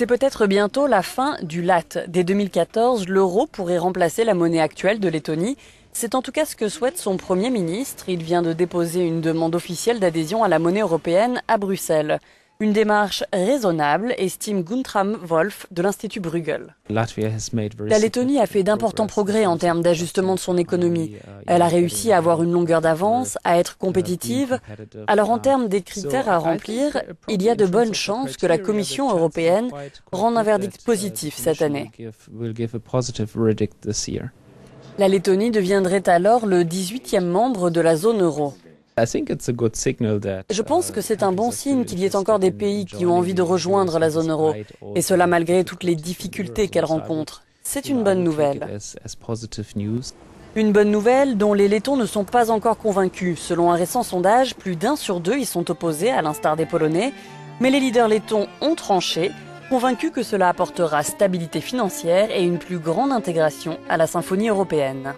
C'est peut-être bientôt la fin du LAT. Dès 2014, l'euro pourrait remplacer la monnaie actuelle de Lettonie. C'est en tout cas ce que souhaite son Premier ministre. Il vient de déposer une demande officielle d'adhésion à la monnaie européenne à Bruxelles. Une démarche raisonnable, estime Guntram Wolf de l'Institut Bruegel. La Lettonie a fait d'importants progrès en termes d'ajustement de son économie. Uh, Elle a réussi à avoir une longueur d'avance, à être uh, compétitive. Alors en uh, termes des critères à remplir, il y a de bonnes chances que la Commission européenne rende un verdict positif cette année. La Lettonie deviendrait alors le 18e membre de la zone euro. Je pense uh, que c'est un bon signe qu'il y ait encore des pays qui ont envie de rejoindre la zone euro, et cela malgré toutes les difficultés qu'elles rencontrent. C'est une bonne nouvelle. Une bonne nouvelle dont les Lettons ne sont pas encore convaincus. Selon un récent sondage, plus d'un sur deux y sont opposés, à l'instar des Polonais. Mais les leaders lettons ont tranché, convaincus que cela apportera stabilité financière et une plus grande intégration à la symphonie européenne.